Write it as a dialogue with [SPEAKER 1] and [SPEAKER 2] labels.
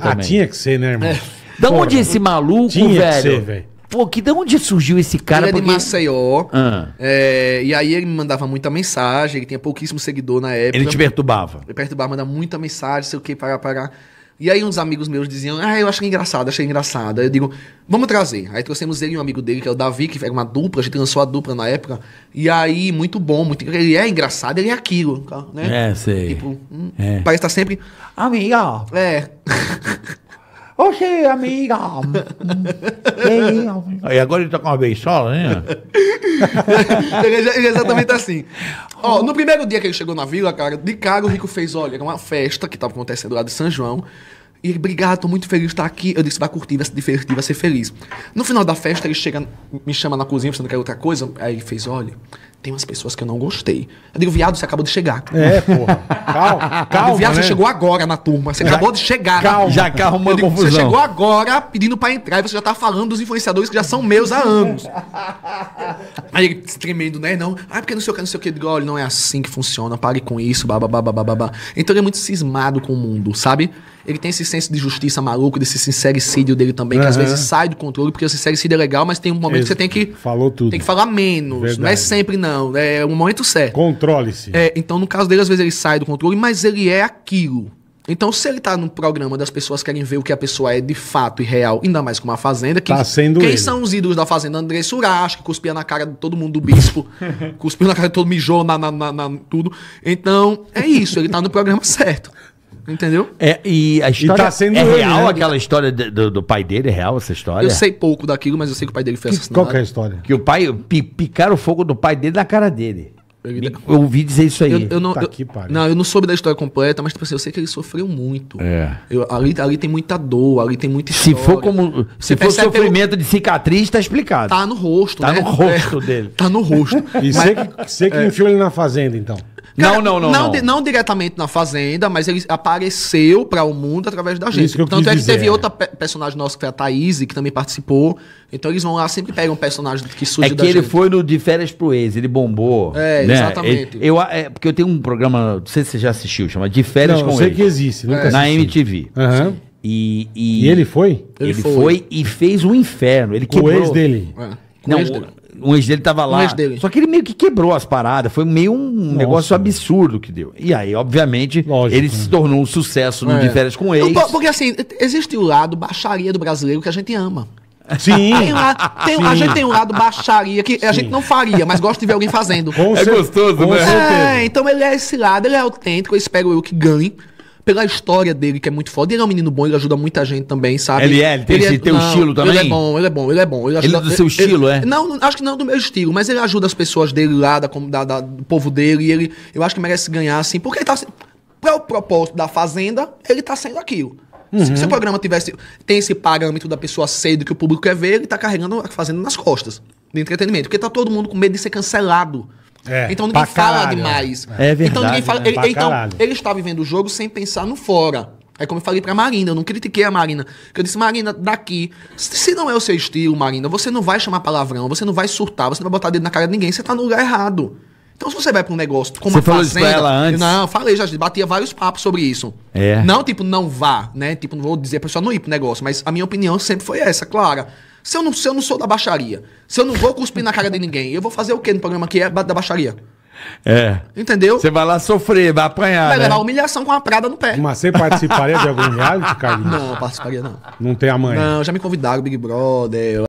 [SPEAKER 1] Ah, também. tinha que
[SPEAKER 2] ser, né, irmão? É. Da onde esse maluco, tinha velho? Que ser, velho. Pô, que de onde surgiu esse cara? Ele é porque... de Maceió. Ah. É, e aí ele me mandava muita mensagem, ele tinha pouquíssimo seguidor na época. Ele te perturbava. Ele perturbava, mandava muita mensagem, sei o que, para para e aí uns amigos meus diziam, ah, eu acho engraçado, achei engraçado. Aí eu digo, vamos trazer. Aí trouxemos ele e um amigo dele, que é o Davi, que era uma dupla, a gente lançou a dupla na época. E aí, muito bom, muito Ele é engraçado, ele é aquilo, tá, né? É, sei. Tipo, hum, é. parece estar tá sempre... Amiga! É. Oxê, amiga! e aí, agora ele tá com uma beixola, né? ele, exatamente é. assim. Ó, no primeiro dia que ele chegou na vila, cara, de cara o Rico fez, olha, era uma festa que estava acontecendo lá de São João. E ele, obrigado, tô muito feliz de estar aqui. Eu disse, vai curtir, vai se divertir, vai ser feliz. No final da festa, ele chega, me chama na cozinha, você não quer outra coisa? Aí ele fez, olha, tem umas pessoas que eu não gostei. Eu digo, viado, você acabou de chegar. É, porra. Calma, calma. viado, né? você chegou agora na turma. Você já, acabou de chegar. Calma. Já arrumou digo, confusão. Você chegou agora pedindo pra entrar e você já tá falando dos influenciadores que já são meus há anos. Aí ele tremendo, né? Não. Ah, porque não sei o que, não sei o que. Eu digo, olha, não é assim que funciona. Pare com isso, babá, babá, babá. Então ele é muito cismado com o mundo, sabe? ele tem esse senso de justiça maluco, desse sincericídio dele também, uhum. que às vezes sai do controle, porque o sincericídio é legal, mas tem um momento Ex que você tem que. Falou tudo. Tem que falar menos. Verdade. Não é sempre, não. Né? É um momento certo. Controle-se. É, então, no caso dele, às vezes ele sai do controle, mas ele é aquilo. Então, se ele tá no programa das pessoas querem ver o que a pessoa é de fato e real, ainda mais como a Fazenda, quem, tá sendo quem ele. são os ídolos da Fazenda? André Suras, que cuspia na cara de todo mundo do bispo, cuspiu na cara de todo mijou na, na, na, na tudo. Então, é isso, ele tá no programa certo. Entendeu? É, e a história. E tá sendo é real né? aquela história de, do, do, pai dele? É real essa história? Eu sei pouco daquilo, mas eu sei que o pai dele fez assassinado. Qual que é a história? Que o pai. Picaram o fogo do pai dele na cara dele. Tá- eu ouvi dizer isso aí. Eu, eu não, tá aqui, eu, não, eu não soube da história completa, mas tipo assim, eu sei que ele sofreu muito. É. Eu, ali, ali tem muita dor, ali tem muita história. Se for como. Se for sofrimento pelo... de cicatriz, tá explicado. Tá no rosto, tá né? no rosto é, dele. Tá no rosto. E você sei que, sei que é. enfiou ele na fazenda, então não, não, não, não, Não, diretamente na Fazenda, mas ele apareceu para o mundo através da gente. Isso que eu Tanto é que dizer. teve outra pe personagem nosso, que foi a Thaís, que também participou. Então eles vão lá, sempre pegam um personagem que surge é da que ele gente. foi no De Férias pro Ex, ele bombou. É, né? exatamente. Ele, eu, é, porque eu tenho um programa, não sei se você já assistiu, chama De Férias não, com Ex. Eu sei que existe. É. Na MTV. Aham. Uhum. E, e, e, ele foi? Ele, ele foi. foi. e fez um inferno. Ele quebrou. O ex dele. É. Não, dele um ex dele tava lá. Um ex dele. Só que ele meio que quebrou as paradas. Foi meio um Nossa, negócio absurdo que deu. E aí, obviamente, Lógico, ele né? se tornou um sucesso no é. De Férias com Ex. Porque assim, existe o lado baixaria do brasileiro que a gente ama. Sim. Tem lá, tem, Sim. A gente tem um lado baixaria que Sim. a gente não faria, mas gosta de ver alguém fazendo. Com é gostoso, né? É, então ele é esse lado, ele é autêntico, eu espero eu que ganhe pela história dele, que é muito foda. Ele é um menino bom, ele ajuda muita gente também, sabe? Ele é, ele tem, ele é, tem não, estilo também? Ele é bom, ele é bom, ele é bom. Ele, ajuda, ele é do seu ele, estilo, é? Não, acho que não do meu estilo, mas ele ajuda as pessoas dele lá, da, da, da do povo dele, e ele, eu acho que merece ganhar, assim, porque ele tá... Pra é o propósito da Fazenda, ele tá sendo aquilo. Uhum. Se, se o programa tivesse tem esse parâmetro da pessoa cedo que o público quer ver, ele tá carregando a fazenda nas costas de entretenimento. Porque tá todo mundo com medo de ser cancelado. É, então ninguém fala caralho. demais. É verdade. É então ninguém fala. Né? Ele, então, caralho. ele está vivendo o jogo sem pensar no fora. É como eu falei pra Marina, eu não critiquei a Marina. Eu disse, Marina, daqui, se não é o seu estilo, Marina, você não vai chamar palavrão, você não vai surtar, você não vai botar dedo na cara de ninguém, você tá no lugar errado. Então, se você vai para um negócio como você falou fazenda, isso pra ela antes? Não, falei, já batia vários papos sobre isso. É. Não, tipo, não vá, né? Tipo, não vou dizer pra pessoa não ir pro negócio, mas a minha opinião sempre foi essa, clara. Se eu, não, se eu não sou da baixaria, se eu não vou cuspir na cara de ninguém, eu vou fazer o quê no programa que é da baixaria? É. Entendeu? Você vai lá sofrer, vai apanhar. Vai né? levar humilhação com uma prada no pé. Mas você participaria de algum reality, Carlinhos? Não, participaria não. Não tem amanhã? Não, já me convidaram, Big Brother.